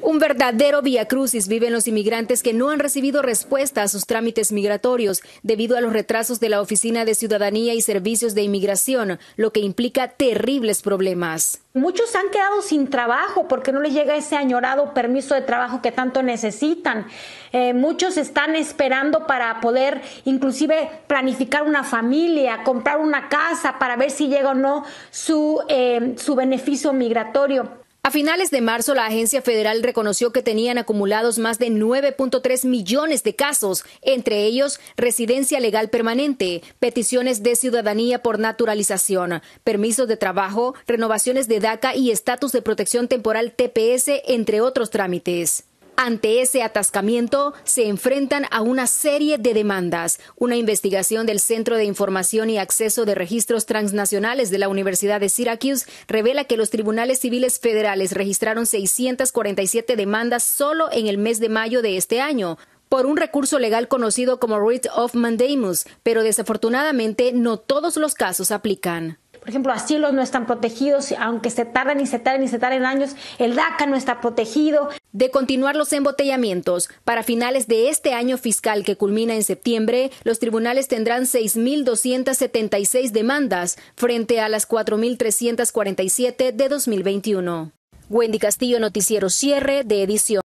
Un verdadero crucis viven los inmigrantes que no han recibido respuesta a sus trámites migratorios debido a los retrasos de la Oficina de Ciudadanía y Servicios de Inmigración, lo que implica terribles problemas. Muchos han quedado sin trabajo porque no les llega ese añorado permiso de trabajo que tanto necesitan. Eh, muchos están esperando para poder inclusive planificar una familia, comprar una casa para ver si llega o no su, eh, su beneficio migratorio. A finales de marzo, la agencia federal reconoció que tenían acumulados más de 9.3 millones de casos, entre ellos residencia legal permanente, peticiones de ciudadanía por naturalización, permisos de trabajo, renovaciones de DACA y estatus de protección temporal TPS, entre otros trámites. Ante ese atascamiento, se enfrentan a una serie de demandas. Una investigación del Centro de Información y Acceso de Registros Transnacionales de la Universidad de Syracuse revela que los tribunales civiles federales registraron 647 demandas solo en el mes de mayo de este año por un recurso legal conocido como writ of mandamus, pero desafortunadamente no todos los casos aplican. Por ejemplo, asilos no están protegidos, aunque se tarden y se tarden y se tarden años, el DACA no está protegido. De continuar los embotellamientos, para finales de este año fiscal que culmina en septiembre, los tribunales tendrán 6.276 demandas frente a las 4.347 de 2021. Wendy Castillo, Noticiero Cierre de Edición.